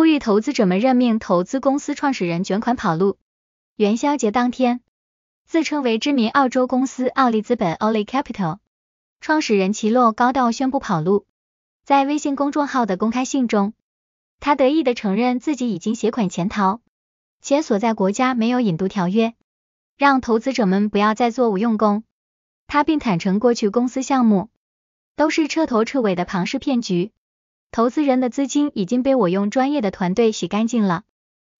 呼吁投资者们任命投资公司创始人卷款跑路。元宵节当天，自称为知名澳洲公司奥利资本 （Oli Capital） 创始人奇洛高调宣布跑路。在微信公众号的公开信中，他得意地承认自己已经携款潜逃，且所在国家没有引渡条约，让投资者们不要再做无用功。他并坦诚过去公司项目都是彻头彻尾的庞氏骗局。投资人的资金已经被我用专业的团队洗干净了。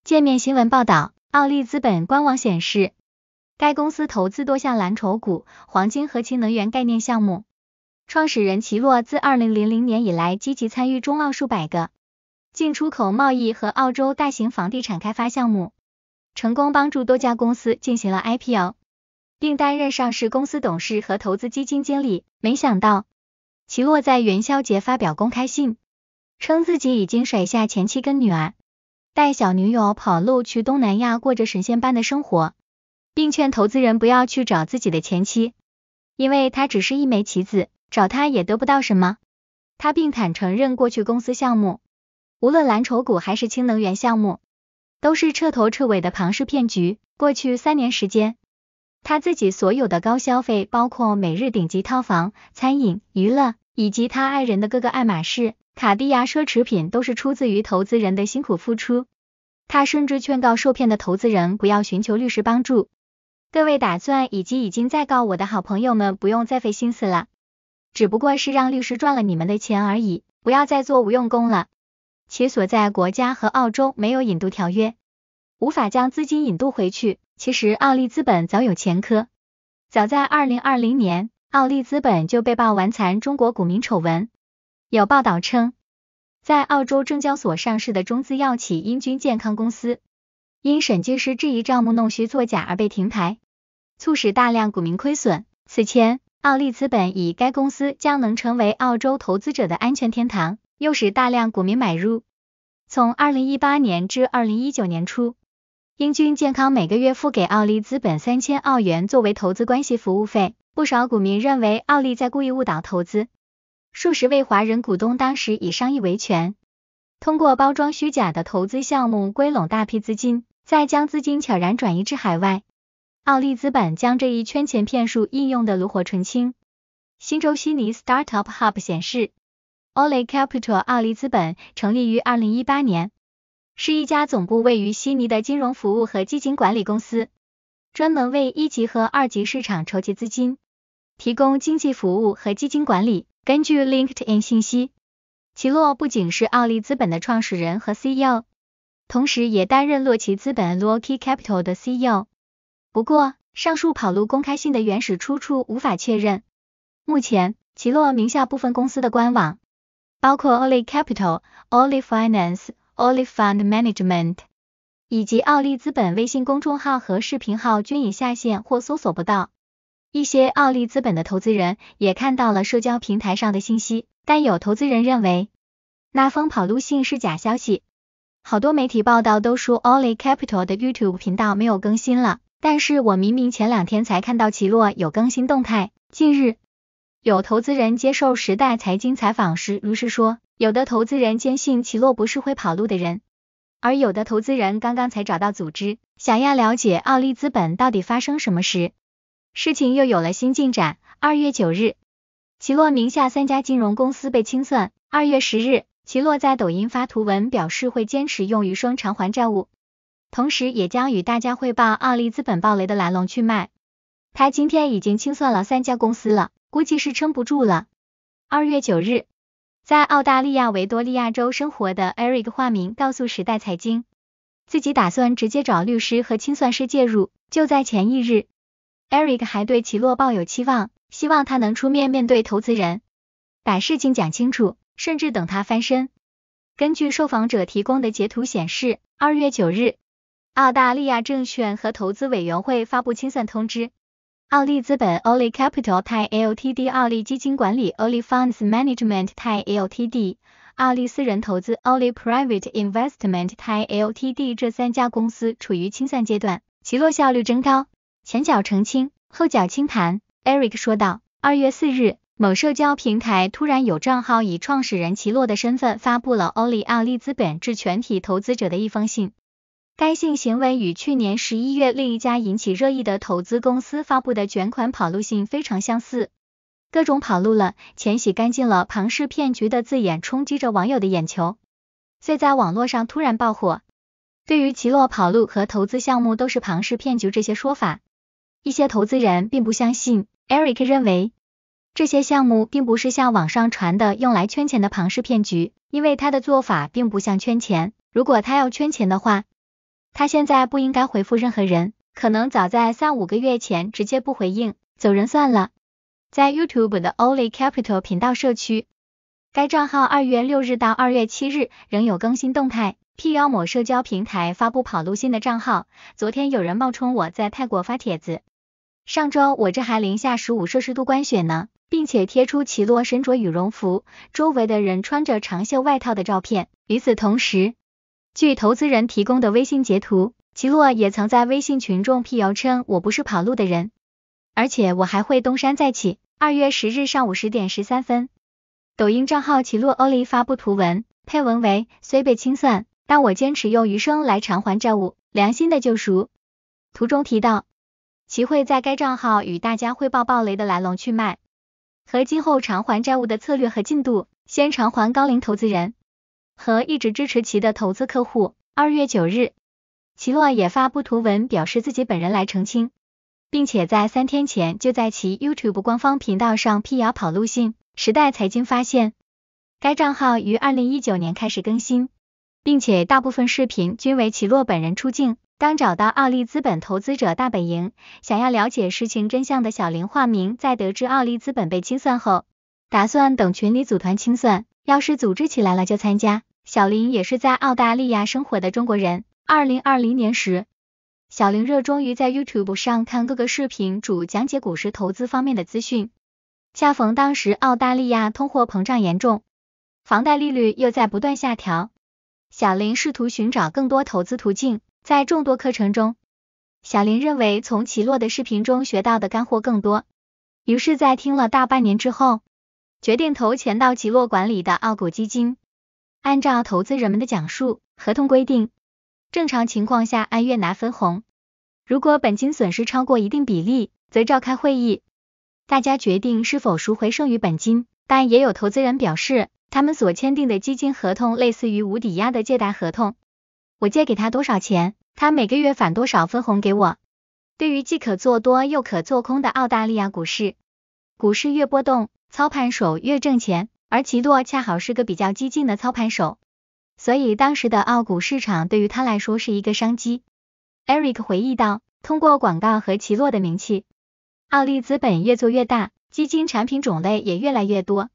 界面新闻报道，奥利资本官网显示，该公司投资多项蓝筹股、黄金和氢能源概念项目。创始人齐洛自二零零零年以来，积极参与中澳数百个进出口贸易和澳洲大型房地产开发项目，成功帮助多家公司进行了 IPO，并担任上市公司董事和投资基金经理。没想到，齐洛在元宵节发表公开信。称自己已经甩下前妻跟女儿，带小女友跑路去东南亚过着神仙般的生活，并劝投资人不要去找自己的前妻，因为她只是一枚棋子，找她也得不到什么。他并坦承认过去公司项目，无论蓝筹股还是氢能源项目，都是彻头彻尾的庞氏骗局。过去三年时间，他自己所有的高消费，包括每日顶级套房、餐饮、娱乐，以及他爱人的哥哥爱马仕。卡地亚奢侈品都是出自于投资人的辛苦付出。他甚至劝告受骗的投资人不要寻求律师帮助。各位打算以及已经在告我的好朋友们不用再费心思了，只不过是让律师赚了你们的钱而已，不要再做无用功了。其所在国家和澳洲没有引渡条约，无法将资金引渡回去。其实奥利资本早有前科，早在二零二零年，奥利资本就被曝玩残中国股民丑闻。有报道称，在澳洲证交所上市的中资药企英军健康公司，因审计师质疑账目弄虚作假而被停牌，促使大量股民亏损。此前，奥利资本以该公司将能成为澳洲投资者的安全天堂，诱使大量股民买入。从二零一八年至二零一九年初，英军健康每个月付给奥利资本三千澳元作为投资关系服务费。不少股民认为奥利在故意误导投资。数十位华人股东当时以商议维权，通过包装虚假的投资项目，归拢大批资金，再将资金悄然转移至海外。奥利资本将这一圈钱骗术应用的炉火纯青。新州悉尼 Startup Hub 显示，Ole Capital 奥利资本成立于二零一八年，是一家总部位于悉尼的金融服务和基金管理公司，专门为一级和二级市场筹集资金，提供经济服务和基金管理。根据 LinkedIn 信息，奇洛不仅是奥利资本的创始人和 CEO，同时也担任洛奇资本 （Lokey Capital） 的 CEO。不过，上述跑路公开信的原始出处无法确认。目前，奇洛名下部分公司的官网，包括 Oli Capital、Oli Finance、Oli Fund Management，以及奥利资本微信公众号和视频号均已下线或搜索不到。一些奥利资本的投资人也看到了社交平台上的信息，但有投资人认为那封跑路信是假消息。好多媒体报道都说 Oli Capital 的 YouTube 频道没有更新了，但是我明明前两天才看到奇洛有更新动态。近日，有投资人接受时代财经采访时如是说，有的投资人坚信奇洛不是会跑路的人，而有的投资人刚刚才找到组织，想要了解奥利资本到底发生什么时。事情又有了新进展。二月九日，奇洛名下三家金融公司被清算。二月十日，奇洛在抖音发图文表示会坚持用余生偿还债务，同时也将与大家汇报奥利资本暴雷的来龙去脉。他今天已经清算了三家公司了，估计是撑不住了。二月九日，在澳大利亚维多利亚州生活的 Eric 化名告诉时代财经，自己打算直接找律师和清算师介入。就在前一日。Eric 还对奇洛抱有期望，希望他能出面面对投资人，把事情讲清楚，甚至等他翻身。根据受访者提供的截图显示，二月九日，澳大利亚证券和投资委员会发布清算通知，奥利资本 （Oli Capital Ltd）、奥利基金管理 （Oli Funds Management Ltd）、奥利私人投资 （Oli Private Investment Ltd） 这三家公司处于清算阶段，奇洛效率真高。前脚澄清，后脚清盘。Eric 说道，二月四日，某社交平台突然有账号以创始人齐洛的身份发布了欧利奥利资本致全体投资者的一封信。该信行为与去年十一月另一家引起热议的投资公司发布的卷款跑路信非常相似。各种跑路了，钱洗干净了，庞氏骗局的字眼冲击着网友的眼球，遂在网络上突然爆火。对于齐洛跑路和投资项目都是庞氏骗局这些说法，一些投资人并不相信，Eric 认为这些项目并不是像网上传的用来圈钱的庞氏骗局，因为他的做法并不像圈钱。如果他要圈钱的话，他现在不应该回复任何人，可能早在三五个月前直接不回应，走人算了。在 YouTube 的 Only Capital 频道社区，该账号二月六日到二月七日仍有更新动态，辟谣某社交平台发布跑路新的账号。昨天有人冒充我在泰国发帖子。上周我这还零下十五摄氏度观雪呢，并且贴出齐洛身着羽绒服，周围的人穿着长袖外套的照片。与此同时，据投资人提供的微信截图，齐洛也曾在微信群中辟谣称，我不是跑路的人，而且我还会东山再起。二月十日上午十点十三分，抖音账号齐洛欧力发布图文，配文为：虽被清算，但我坚持用余生来偿还债务，良心的救赎。图中提到。其会在该账号与大家汇报暴雷的来龙去脉和今后偿还债务的策略和进度，先偿还高龄投资人和一直支持其的投资客户。二月九日，奇洛也发布图文表示自己本人来澄清，并且在三天前就在其 YouTube 官方频道上辟谣跑路信。时代财经发现，该账号于二零一九年开始更新，并且大部分视频均为奇洛本人出镜。当找到奥利资本投资者大本营，想要了解事情真相的小林（化名）在得知奥利资本被清算后，打算等群里组团清算，要是组织起来了就参加。小林也是在澳大利亚生活的中国人。二零二零年时，小林热衷于在 YouTube 上看各个视频主讲解股市投资方面的资讯。恰逢当时澳大利亚通货膨胀严重，房贷利率又在不断下调，小林试图寻找更多投资途径。在众多课程中，小林认为从奇洛的视频中学到的干货更多。于是，在听了大半年之后，决定投钱到奇洛管理的奥股基金。按照投资人们的讲述，合同规定，正常情况下按月拿分红，如果本金损失超过一定比例，则召开会议，大家决定是否赎回剩余本金。但也有投资人表示，他们所签订的基金合同类似于无抵押的借贷合同。我借给他多少钱，他每个月返多少分红给我。对于既可做多又可做空的澳大利亚股市，股市越波动，操盘手越挣钱。而奇洛恰好是个比较激进的操盘手，所以当时的澳股市场对于他来说是一个商机。Eric 回忆道，通过广告和奇洛的名气，奥利资本越做越大，基金产品种类也越来越多。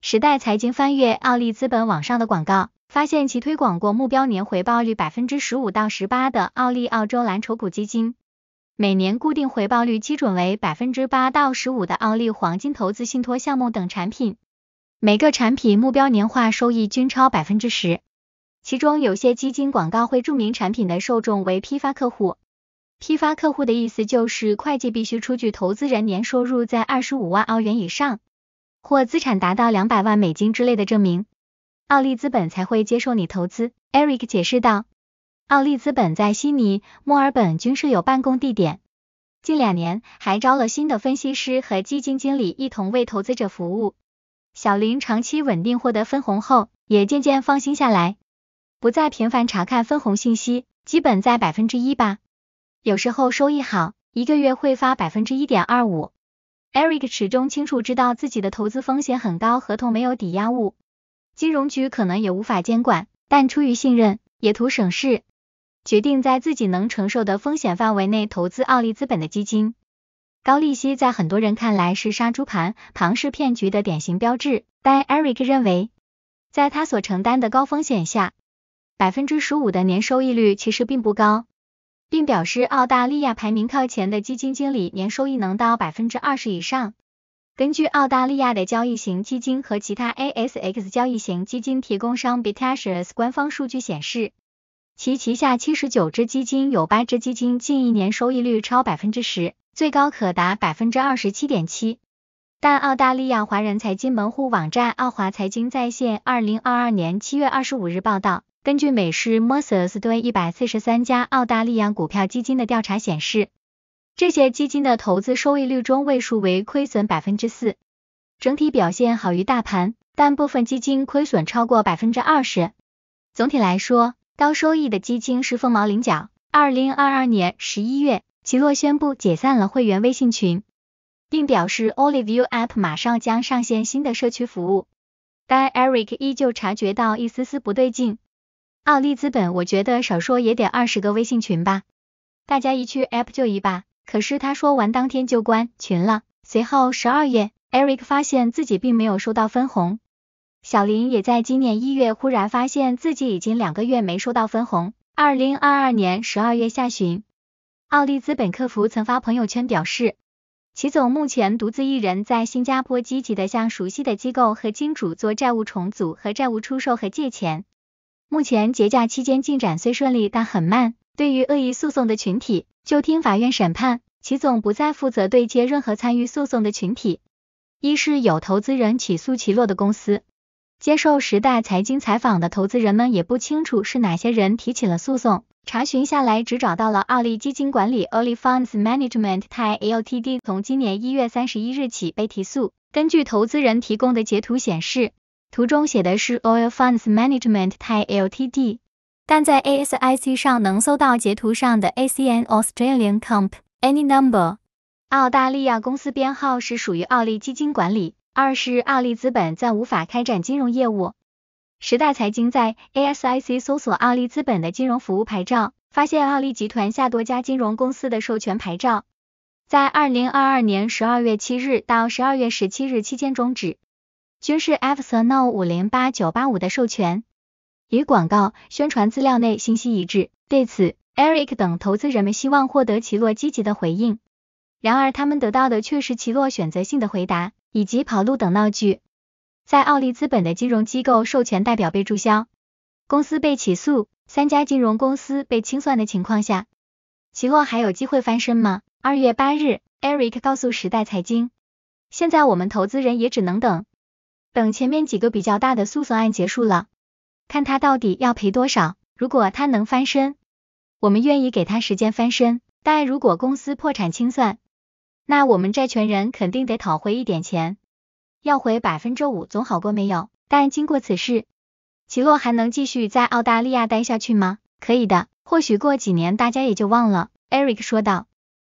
时代财经翻阅奥利资本网上的广告。发现其推广过目标年回报率百分之十五到十八的奥利澳洲蓝筹股基金，每年固定回报率基准为百分之八到十五的奥利黄金投资信托项目等产品，每个产品目标年化收益均超百分之十。其中有些基金广告会注明产品的受众为批发客户，批发客户的意思就是会计必须出具投资人年收入在二十五万澳元以上，或资产达到两百万美金之类的证明。奥利资本才会接受你投资，Eric 解释道。奥利资本在悉尼、墨尔本均设有办公地点，近两年还招了新的分析师和基金经理，一同为投资者服务。小林长期稳定获得分红后，也渐渐放心下来，不再频繁查看分红信息，基本在百分之一吧，有时候收益好，一个月会发百分之一点二五。Eric 始终清楚知道自己的投资风险很高，合同没有抵押物。金融局可能也无法监管，但出于信任，也图省事，决定在自己能承受的风险范围内投资奥利资本的基金。高利息在很多人看来是杀猪盘、庞氏骗局的典型标志，但 Eric 认为，在他所承担的高风险下，百分之十五的年收益率其实并不高，并表示澳大利亚排名靠前的基金经理年收益能到百分之二十以上。根据澳大利亚的交易型基金和其他 ASX 交易型基金提供商 b i t a s h a s 官方数据显示，其旗下七十九只基金有八只基金近一年收益率超百分之十，最高可达百分之二十七点七。但澳大利亚华人财经门户网站澳华财经在线二零二二年七月二十五日报道，根据美市 Mosers 对一百四十三家澳大利亚股票基金的调查显示。这些基金的投资收益率中位数为亏损百分之四，整体表现好于大盘，但部分基金亏损超过百分之二十。总体来说，高收益的基金是凤毛麟角。二零二二年十一月，奇洛宣布解散了会员微信群，并表示 Olive v i e App 马上将上线新的社区服务。但 Eric 依旧察觉到一丝丝不对劲。奥利资本，我觉得少说也得二十个微信群吧，大家一去 App 就一吧。可是他说完当天就关群了。随后十二月，Eric 发现自己并没有收到分红。小林也在今年一月忽然发现自己已经两个月没收到分红。二零二二年十二月下旬，奥利资本客服曾发朋友圈表示，齐总目前独自一人在新加坡积极的向熟悉的机构和金主做债务重组和债务出售和借钱。目前节假期间进展虽顺利，但很慢。对于恶意诉讼的群体，就听法院审判，齐总不再负责对接任何参与诉讼的群体。一是有投资人起诉齐洛的公司。接受时代财经采访的投资人们也不清楚是哪些人提起了诉讼，查询下来只找到了奥利基金管理 （Oli Funds Management Thai Ltd） 从今年一月三十一日起被提诉。根据投资人提供的截图显示，图中写的是 Oil Funds Management Thai Ltd。但在 ASIC 上能搜到截图上的 ACN Australian Comp Any Number，澳大利亚公司编号是属于奥利基金管理。二是奥利资本暂无法开展金融业务。时代财经在 ASIC 搜索奥利资本的金融服务牌照，发现奥利集团下多家金融公司的授权牌照，在二零二二年十二月七日到十二月十七日期间终止，均是 FZNO 五零八九八五的授权。与广告宣传资料内信息一致。对此，Eric 等投资人们希望获得奇洛积极的回应，然而他们得到的却是奇洛选择性的回答以及跑路等闹剧。在奥利资本的金融机构授权代表被注销，公司被起诉，三家金融公司被清算的情况下，奇洛还有机会翻身吗？二月八日，Eric 告诉时代财经，现在我们投资人也只能等等前面几个比较大的诉讼案结束了。看他到底要赔多少。如果他能翻身，我们愿意给他时间翻身。但如果公司破产清算，那我们债权人肯定得讨回一点钱，要回百分之五总好过没有。但经过此事，奇洛还能继续在澳大利亚待下去吗？可以的，或许过几年大家也就忘了。Eric 说道。